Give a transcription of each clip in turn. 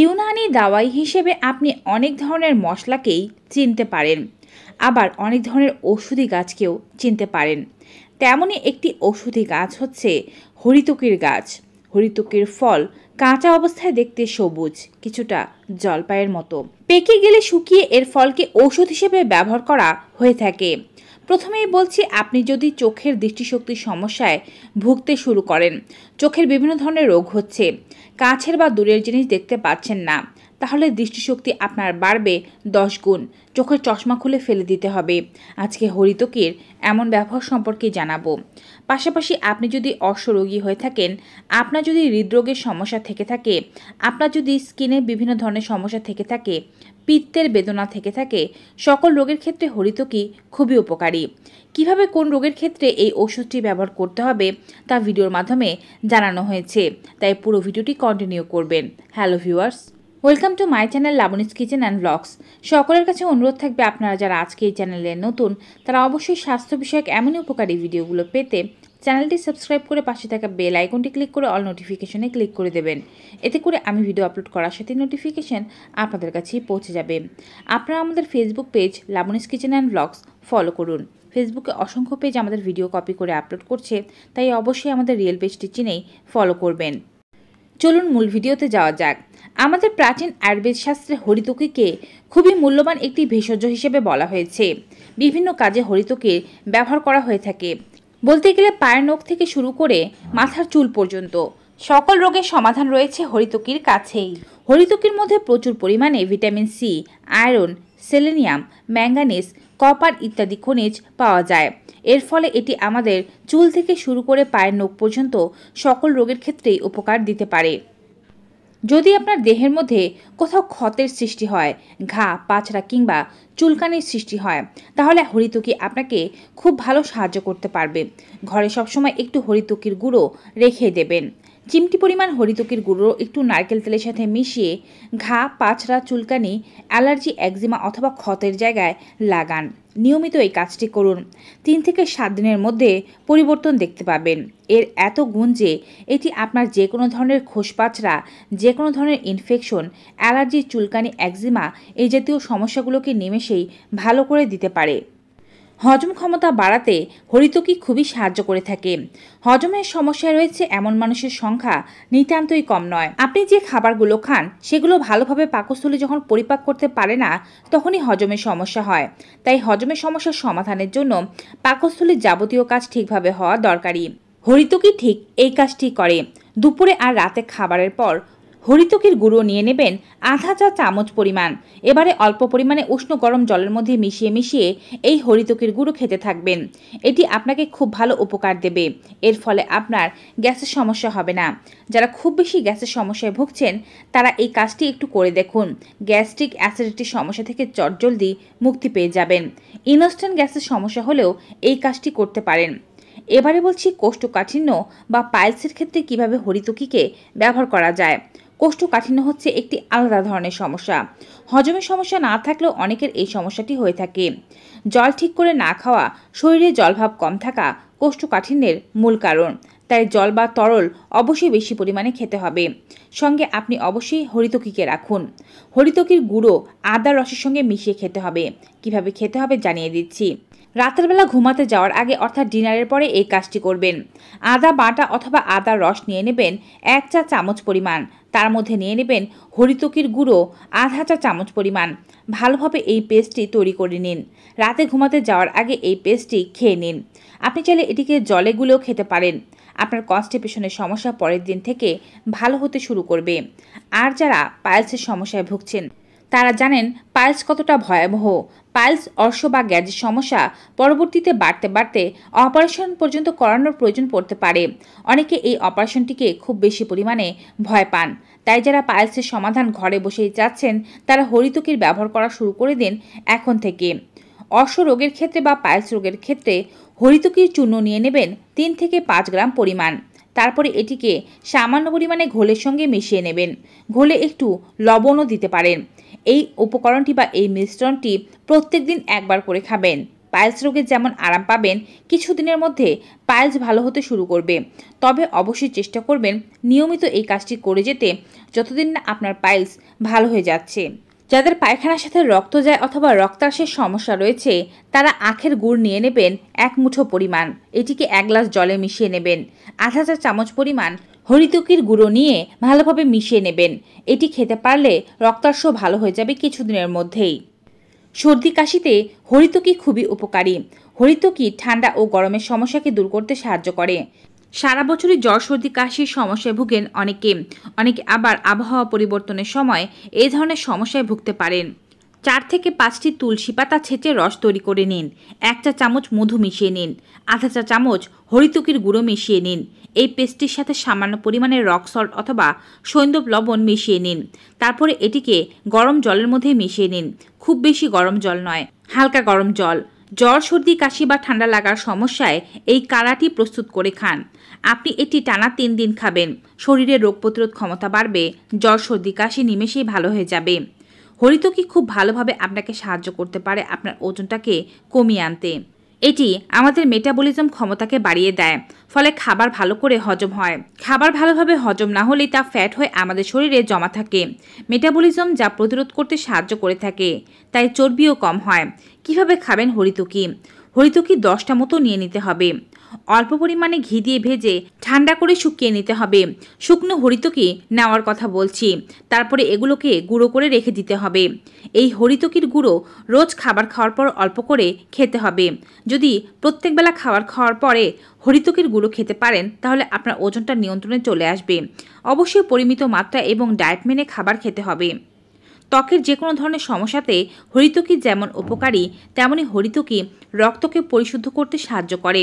ইউনানি দাওয়াই হিসেবে আপনি অনেক ধরনের মশলাকেই চিনতে পারেন আবার অনেক ধরনের ওষুধি গাছকেও চিনতে পারেন তেমনই একটি ওষুধি গাছ হচ্ছে হরিতকির গাছ হরিতকির ফল কাঁচা অবস্থায় দেখতে সবুজ কিছুটা জলপাইয়ের মতো পেকে গেলে শুকিয়ে এর ফলকে ঔষধ হিসেবে ব্যবহার করা হয়ে থাকে প্রথমেই বলছি আপনি যদি চোখের দৃষ্টিশক্তির সমস্যায় ভুগতে শুরু করেন চোখের বিভিন্ন ধরনের রোগ হচ্ছে কাছের বা দূরের জিনিস দেখতে পাচ্ছেন না তাহলে দৃষ্টিশক্তি আপনার বাড়বে দশ গুণ চোখের চশমা খুলে ফেলে দিতে হবে আজকে হরিতকের এমন ব্যবহার সম্পর্কে জানাবো পাশাপাশি আপনি যদি অশ্বরোগী হয়ে থাকেন আপনার যদি হৃদরোগের সমস্যা থেকে থাকে আপনার যদি স্কিনে বিভিন্ন ধরনের সমস্যা থেকে থাকে পিত্তের বেদনা থেকে থাকে সকল রোগের ক্ষেত্রে হরিতকি খুবই উপকারী কিভাবে কোন রোগের ক্ষেত্রে এই ওষুধটি ব্যবহার করতে হবে তা ভিডিওর মাধ্যমে জানানো হয়েছে তাই পুরো ভিডিওটি কন্টিনিউ করবেন hello viewers welcome to my channel Labani's kitchen and blogs সকলের কাছে অনুরোধ থাকবে আপনারা যারা আজকে এই চ্যানেলে নতুন তারা অবশ্যই স্বাস্থ্য বিষয়ক এমনই উপকারী ভিডিওগুলো পেতে চ্যানেলটি সাবস্ক্রাইব করে পাশে থাকা বেল আইকনটি ক্লিক করে অল নোটিফিকেশনে ক্লিক করে দেবেন এতে করে আমি ভিডিও আপলোড করার সাথে নোটিফিকেশান আপনাদের কাছেই পৌঁছে যাবে আপনারা আমাদের Facebook page Labani's kitchen and blogs follow করুন ফেসবুকে অসংখ্য পেজ আমাদের ভিডিও কপি করে আপলোড করছে তাই অবশ্যই আমাদের রিয়েল পেজটি চিনেই ফলো করবেন চলুন মূল ভিডিওতে যাওয়া যাক আমাদের প্রাচীন আয়ুর্বেদ শাস্ত্রে হরিতকিকে খুবই মূল্যবান একটি ভেষজ হিসেবে বলা হয়েছে বিভিন্ন কাজে হরিতকে ব্যবহার করা হয়ে থাকে বলতে গেলে পায়ের নখ থেকে শুরু করে মাথার চুল পর্যন্ত সকল রোগের সমাধান রয়েছে হরিতকির কাছেই হরিতকির মধ্যে প্রচুর পরিমাণে vitamin C iron selenium manganese copper ইত্যাদি খনিজ পাওয়া যায় এর ফলে এটি আমাদের চুল থেকে শুরু করে পায়ের নখ পর্যন্ত সকল রোগের ক্ষেত্রেই উপকার দিতে পারে যদি আপনার দেহের মধ্যে কোথাও ক্ষতের সৃষ্টি হয় ঘা পাছড়া কিংবা চুলকানির সৃষ্টি হয় তাহলে হরিতুকি আপনাকে খুব ভালো সাহায্য করতে পারবে ঘরে সবসময় একটু হরিতুকির গুঁড়ো রেখে দেবেন চিমটি পরিমাণ হরিতকের গুঁড়ো একটু নারকেল তেলের সাথে মিশিয়ে ঘা পাছড়া চুলকানি অ্যালার্জি একজিমা অথবা ক্ষতের জায়গায় লাগান নিয়মিত এই কাজটি করুন তিন থেকে সাত দিনের মধ্যে পরিবর্তন দেখতে পাবেন এর এত গুণ যে এটি আপনার যে কোনো ধরনের খোসপাচড়া যে কোনো ধরনের ইনফেকশন অ্যালার্জি চুলকানি একজিমা এই জাতীয় সমস্যাগুলোকে নেমেষেই ভালো করে দিতে পারে হজম ক্ষমতা বাড়াতে হরিতকি খুবই সাহায্য করে থাকে হজমের সমস্যায় রয়েছে এমন মানুষের সংখ্যা নিতান্তই কম নয় আপনি যে খাবারগুলো খান সেগুলো ভালোভাবে পাকস্থলী যখন পরিপাক করতে পারে না তখনই হজমের সমস্যা হয় তাই হজমের সমস্যার সমাধানের জন্য পাকস্থলীর যাবতীয় কাজ ঠিকভাবে হওয়া দরকারি হরিতকি ঠিক এই কাজটি করে দুপুরে আর রাতে খাবারের পর হরিতকের গুঁড়ো নিয়ে নেবেন আধা চা চামচ পরিমাণ এবারে অল্প পরিমাণে উষ্ণ গরম জলের মধ্যে মিশিয়ে মিশিয়ে এই হরিতকের গুঁড়ো খেতে থাকবেন এটি আপনাকে খুব ভালো উপকার দেবে এর ফলে আপনার গ্যাসের সমস্যা হবে না যারা খুব বেশি গ্যাসের সমস্যায় ভুগছেন তারা এই কাজটি একটু করে দেখুন গ্যাস্ট্রিক অ্যাসিডিটির সমস্যা থেকে চটজলদি মুক্তি পেয়ে যাবেন ইনস্ট্যান্ট গ্যাসের সমস্যা হলেও এই কাজটি করতে পারেন এবারে বলছি কোষ্ঠকাঠিন্য বা পাইলসের ক্ষেত্রে কিভাবে হরিতকিকে ব্যবহার করা যায় কোষ্ঠকাঠিন্য হচ্ছে একটি আলাদা ধরনের সমস্যা হজমের সমস্যা না থাকলেও অনেকের এই সমস্যাটি হয়ে থাকে জল ঠিক করে না খাওয়া শরীরে জলভাব কম থাকা কোষ্ঠকাঠিন্যের মূল কারণ তাই জল বা তরল অবশ্যই বেশি পরিমাণে খেতে হবে সঙ্গে আপনি অবশ্যই হরিতকিকে রাখুন হরিতকির গুঁড়ো আদা রসের সঙ্গে মিশিয়ে খেতে হবে কিভাবে খেতে হবে জানিয়ে দিচ্ছি রাতের বেলা ঘুমাতে যাওয়ার আগে অর্থাৎ ডিনারের পরে এই কাজটি করবেন আদা বাটা অথবা আদার রস নিয়ে নেবেন এক চা চামচ পরিমাণ তার মধ্যে নিয়ে নেবেন হরিতকির গুঁড়ো আধা চা চামচ পরিমাণ ভালোভাবে এই পেস্টটি তৈরি করে নিন রাতে ঘুমাতে যাওয়ার আগে এই পেস্টটি খেয়ে নিন আপনি চাইলে এটিকে জলে গুলেও খেতে পারেন আপনার কনস্টিপেশনের সমস্যা পরের দিন থেকে ভালো হতে শুরু করবে আর যারা পাইলসের সমস্যায় ভুগছেন তারা জানেন পাইলস কতটা ভয়াবহ পাইলস অর্শ বা গ্যাজের সমস্যা পরবর্তীতে বাড়তে বাড়তে অপারেশন পর্যন্ত করানোর প্রয়োজন পড়তে পারে অনেকে এই অপারেশনটিকে খুব বেশি পরিমাণে ভয় পান তাই যারা পাইলসের সমাধান ঘরে বসেই চাচ্ছেন তারা হরিতকির ব্যবহার করা শুরু করে দিন এখন থেকে অর্শ রোগের ক্ষেত্রে বা পাইলস রোগের ক্ষেত্রে হরিতকির চূর্ণ নিয়ে নেবেন তিন থেকে পাঁচ গ্রাম পরিমাণ তারপরে এটিকে সামান্য পরিমাণে ঘোলের সঙ্গে মিশিয়ে নেবেন ঘোলে একটু লবণও দিতে পারেন এই উপকরণটি বা এই মিশ্রণটি প্রত্যেক দিন একবার করে খাবেন পায়েলস রোগে যেমন আরাম পাবেন কিছুদিনের মধ্যে পায়েলস ভালো হতে শুরু করবে তবে অবশ্যই চেষ্টা করবেন নিয়মিত এই কাজটি করে যেতে যতদিন না আপনার পায়েলস ভালো হয়ে যাচ্ছে যাদের পায়খানার সাথে রক্ত যায় অথবা রক্তাশের সমস্যা রয়েছে তারা আখের গুড় নিয়ে নেবেন এক মুঠো পরিমাণ এটিকে এক গ্লাস জলে মিশিয়ে নেবেন আধ হাজার চামচ পরিমাণ হরিতকির গুঁড়ো নিয়ে ভালোভাবে মিশিয়ে নেবেন এটি খেতে পারলে রক্তাশ ভালো হয়ে যাবে কিছুদিনের মধ্যেই সর্দি কাশিতে হরিতকি খুবই উপকারী হরিতকি ঠান্ডা ও গরমের সমস্যাকে দূর করতে সাহায্য করে সারা বছরই জ্বর সর্দি কাশির সমস্যায় ভুগেন অনেকে অনেকে আবার আবহাওয়া পরিবর্তনের সময় এই ধরনের সমস্যায় ভুগতে পারেন চার থেকে পাঁচটি তুলসী পাতা ছেঁচে রস তৈরি করে নিন এক চা চামচ মধু মিশিয়ে নিন আধা চা চামচ হরিতুকির গুঁড়ো মিশিয়ে নিন এই পেস্টটির সাথে সামান্য পরিমাণে রক সল্ট অথবা সৈন্দব লবণ মিশিয়ে নিন তারপরে এটিকে গরম জলের মধ্যে মিশিয়ে নিন খুব বেশি গরম জল নয় হালকা গরম জল জ্বর সর্দি কাশি বা ঠান্ডা লাগার সমস্যায় এই কাড়াটি প্রস্তুত করে খান আপনি এটি টানা তিন দিন খাবেন শরীরে রোগ প্রতিরোধ ক্ষমতা বাড়বে জ্বর সর্দি কাশি নিমেষেই ভালো হয়ে যাবে হরিতকি খুব ভালোভাবে আপনাকে সাহায্য করতে পারে আপনার ওজনটাকে কমিয়ে আনতে এটি আমাদের মেটাবলিজম ক্ষমতাকে বাড়িয়ে দেয় ফলে খাবার ভালো করে হজম হয় খাবার ভালোভাবে হজম না হলে তা ফ্যাট হয়ে আমাদের শরীরে জমা থাকে মেটাবলিজম যা প্রতিরোধ করতে সাহায্য করে থাকে তাই চর্বিও কম হয় কিভাবে খাবেন হরিতকি হরিতকি দশটা মতো নিয়ে নিতে হবে অল্প পরিমাণে ঘি দিয়ে ভেজে ঠান্ডা করে শুকিয়ে নিতে হবে শুকনো হরিতকি নেওয়ার কথা বলছি তারপরে এগুলোকে গুঁড়ো করে রেখে দিতে হবে এই হরিতকির গুঁড়ো রোজ খাবার খাওয়ার পর অল্প করে খেতে হবে যদি প্রত্যেকবেলা খাবার খাওয়ার পরে হরিতকির গুঁড়ো খেতে পারেন তাহলে আপনার ওজনটা নিয়ন্ত্রণে চলে আসবে অবশ্যই পরিমিত মাত্রা এবং ডায়েট মেনে খাবার খেতে হবে ত্বকের যে কোনো ধরনের সমস্যাতে হরিতকি যেমন উপকারী তেমনি হরিতকি রক্তকে পরিশুদ্ধ করতে সাহায্য করে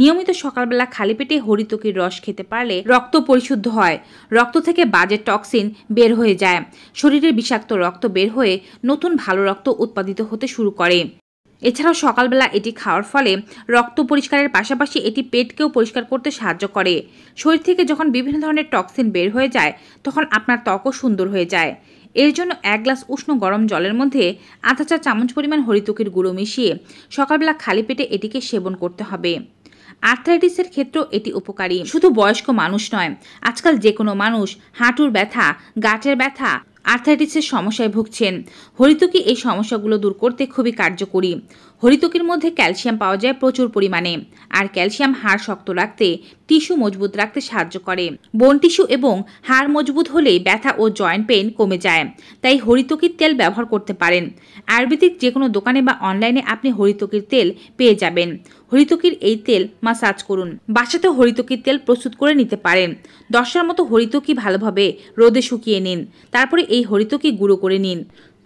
নিয়মিত সকালবেলা খালি পেটে হরিতকির রস খেতে পারলে রক্ত পরিশুদ্ধ হয় রক্ত থেকে বাজে টক্সিন বের হয়ে যায় শরীরের বিষাক্ত রক্ত বের হয়ে নতুন ভালো রক্ত উৎপাদিত হতে শুরু করে এছাড়াও সকালবেলা এটি খাওয়ার ফলে রক্ত পরিষ্কারের পাশাপাশি এটি পেটকেও পরিষ্কার করতে সাহায্য করে শরীর থেকে যখন বিভিন্ন ধরনের টক্সিন বের হয়ে যায় তখন আপনার ত্বকও সুন্দর হয়ে যায় এর জন্য এক গ্লাস উষ্ণ গরম জলের মধ্যে আধা চা চামচ পরিমাণ হরিতকের গুঁড়ো মিশিয়ে সকালবেলা খালি পেটে এটিকে সেবন করতে হবে আর্থ্রাইটিসের ক্ষেত্রেও এটি উপকারী শুধু বয়স্ক মানুষ নয় আজকাল যে কোনো মানুষ হাঁটুর ব্যথা গাঁটের ব্যথা আর্থাইটিসের সমস্যায় ভুগছেন হরিতকি এই সমস্যাগুলো দূর করতে খুবই কার্যকরী হরিতকির মধ্যে ক্যালসিয়াম পাওয়া যায় প্রচুর পরিমাণে আর ক্যালসিয়াম হাড় শক্ত রাখতে টিস্যু মজবুত রাখতে সাহায্য করে বোন টিস্যু এবং হাড় মজবুত হলে ব্যথা ও জয়েন্ট পেন কমে যায় তাই হরিতকির তেল ব্যবহার করতে পারেন আয়ুর্বেদিক যে কোনো দোকানে বা অনলাইনে আপনি হরিতকির তেল পেয়ে যাবেন হরিতকির এই তেল মাসাজ করুন বাসাতে হরিতকির তেল প্রস্তুত করে নিতে পারেন দশার মতো হরিতকি ভালোভাবে রোদে শুকিয়ে নিন তারপরে এই হরিতকি গুঁড়ো করে নিন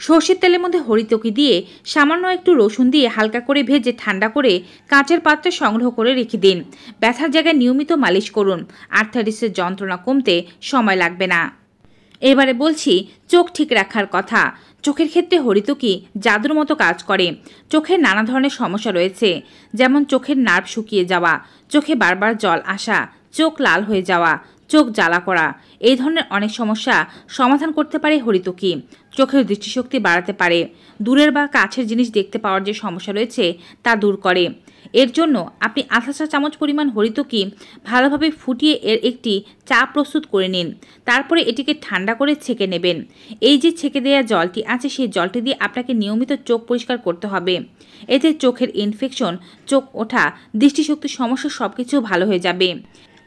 সর্ষের তেলের মধ্যে হরিতকি দিয়ে সামান্য একটু রসুন দিয়ে হালকা করে ভেজে ঠান্ডা করে কাঁচের পাত্রে সংগ্রহ করে রেখে দিন ব্যথার জায়গায় নিয়মিত মালিশ করুন আর্থারিসের যন্ত্রণা কমতে সময় লাগবে না এবারে বলছি চোখ ঠিক রাখার কথা চোখের ক্ষেত্রে হরিতকি জাদুর মতো কাজ করে চোখের নানা ধরনের সমস্যা রয়েছে যেমন চোখের নার্ভ শুকিয়ে যাওয়া চোখে বারবার জল আসা চোখ লাল হয়ে যাওয়া চোখ জ্বালা করা এই ধরনের অনেক সমস্যা সমাধান করতে পারে হরিতকি চোখের দৃষ্টিশক্তি বাড়াতে পারে দূরের বা কাছের জিনিস দেখতে পাওয়ার যে সমস্যা রয়েছে তা দূর করে এর জন্য আপনি আধা চা চামচ পরিমাণ হরিতকি ভালোভাবে ফুটিয়ে এর একটি চা প্রস্তুত করে নিন তারপরে এটিকে ঠান্ডা করে ছেঁকে নেবেন এই যে ছেঁকে দেওয়া জলটি আছে সেই জলটি দিয়ে আপনাকে নিয়মিত চোখ পরিষ্কার করতে হবে এতে চোখের ইনফেকশন চোখ ওঠা দৃষ্টিশক্তির সমস্যা সব কিছু ভালো হয়ে যাবে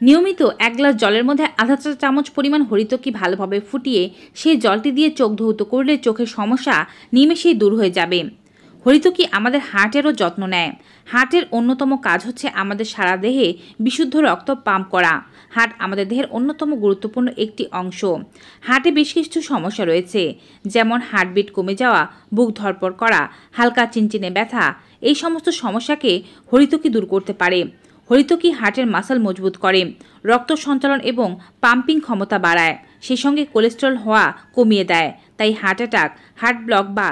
নিয়মিত এক গ্লাস জলের মধ্যে আধা চা চামচ পরিমাণ হরিতকি ভালোভাবে ফুটিয়ে সেই জলটি দিয়ে চোখ ধৌত করলে চোখের সমস্যা নিমেষেই দূর হয়ে যাবে হরিতকি আমাদের হার্টেরও যত্ন নেয় হার্টের অন্যতম কাজ হচ্ছে আমাদের সারা দেহে বিশুদ্ধ রক্ত পাম্প করা হার্ট আমাদের দেহের অন্যতম গুরুত্বপূর্ণ একটি অংশ হার্টে বেশ কিছু সমস্যা রয়েছে যেমন হার্টবিট কমে যাওয়া বুক ধরপর করা হালকা চিনচিনে ব্যথা এই সমস্ত সমস্যাকে হরিতকি দূর করতে পারে হরিতকি হার্টের মাসাল মজবুত করে রক্ত সঞ্চালন এবং পাম্পিং ক্ষমতা বাড়ায় সেই সঙ্গে কোলেস্ট্রল হওয়া কমিয়ে দেয় তাই হার্ট অ্যাটাক হার্ট ব্লক বা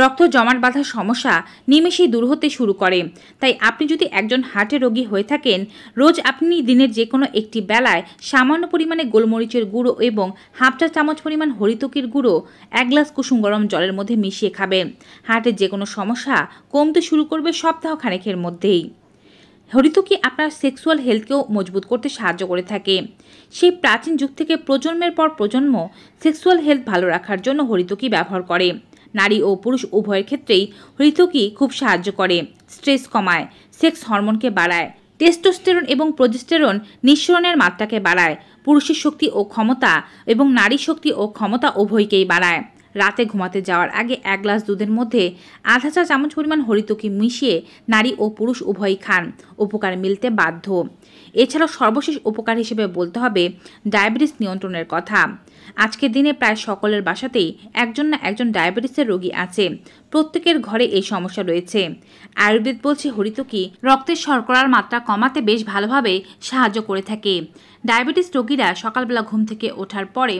রক্ত জমাট বাঁধার সমস্যা নিমেষেই দূর হতে শুরু করে তাই আপনি যদি একজন হার্টের রোগী হয়ে থাকেন রোজ আপনি দিনের যে কোনো একটি বেলায় সামান্য পরিমাণে গোলমরিচের গুঁড়ো এবং হাফ চা চামচ পরিমাণ হরিতকির গুঁড়ো এক গ্লাস কুসুম গরম জলের মধ্যে মিশিয়ে খাবেন হার্টের যে কোনো সমস্যা কমতে শুরু করবে সপ্তাহ খানেকের মধ্যেই হরিতকি আপনার সেক্সুয়াল হেলথকেও মজবুত করতে সাহায্য করে থাকে সেই প্রাচীন যুগ থেকে প্রজন্মের পর প্রজন্ম সেক্সুয়াল হেলথ ভালো রাখার জন্য হরিতকি ব্যবহার করে নারী ও পুরুষ উভয়ের ক্ষেত্রেই হরিতকি খুব সাহায্য করে স্ট্রেস কমায় সেক্স হরমোনকে বাড়ায় টেস্টোস্টেরন এবং প্রজেস্টেরন নিঃসরণের মাত্রাকে বাড়ায় পুরুষের শক্তি ও ক্ষমতা এবং নারী শক্তি ও ক্ষমতা উভয়কেই বাড়ায় রাতে ঘুমাতে যাওয়ার আগে এক গ্লাস দুধের মধ্যে আধা চা চামচ পরিমাণ হরিতকি মিশিয়ে নারী ও পুরুষ উভয়ই খান উপকার মিলতে বাধ্য এছাড়াও সর্বশেষ উপকার হিসেবে বলতে হবে ডায়াবেটিস নিয়ন্ত্রণের কথা আজকের দিনে প্রায় সকলের বাসাতেই একজন না একজন ডায়াবেটিসের রোগী আছে প্রত্যেকের ঘরে এই সমস্যা রয়েছে আয়ুর্বেদ বলছে হরিতকি রক্তের শর্করার মাত্রা কমাতে বেশ ভালোভাবে সাহায্য করে থাকে ডায়াবেটিস রোগীরা সকালবেলা ঘুম থেকে ওঠার পরে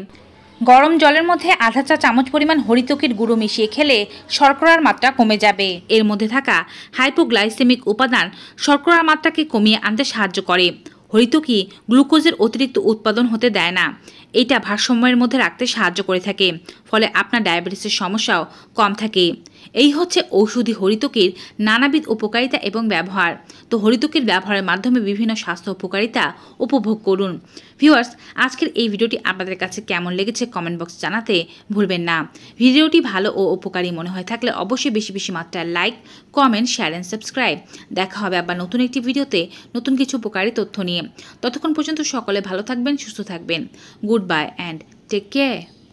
গরম জলের মধ্যে আধা চা চামচ পরিমাণ হরিতকের গুঁড়ো মিশিয়ে খেলে শর্করার মাত্রা কমে যাবে এর মধ্যে থাকা হাইপোগ্লাইসেমিক উপাদান শর্করার মাত্রাকে কমিয়ে আনতে সাহায্য করে হরিতকি গ্লুকোজের অতিরিক্ত উৎপাদন হতে দেয় না এটা ভারসাম্যের মধ্যে রাখতে সাহায্য করে থাকে ফলে আপনার ডায়াবেটিসের সমস্যাও কম থাকে এই হচ্ছে ঔষধি হরিতকের নানাবিধ উপকারিতা এবং ব্যবহার তো হরিতকের ব্যবহারের মাধ্যমে বিভিন্ন স্বাস্থ্য উপকারিতা উপভোগ করুন ভিউয়ার্স আজকের এই ভিডিওটি আপনাদের কাছে কেমন লেগেছে কমেন্ট বক্স জানাতে ভুলবেন না ভিডিওটি ভালো ও উপকারী মনে হয় থাকলে অবশ্যই বেশি বেশি মাত্রায় like comment share and subscribe দেখা হবে আবার নতুন একটি ভিডিওতে নতুন কিছু উপকারী তথ্য নিয়ে ততক্ষণ পর্যন্ত সকলে ভালো থাকবেন সুস্থ থাকবেন good bye and take care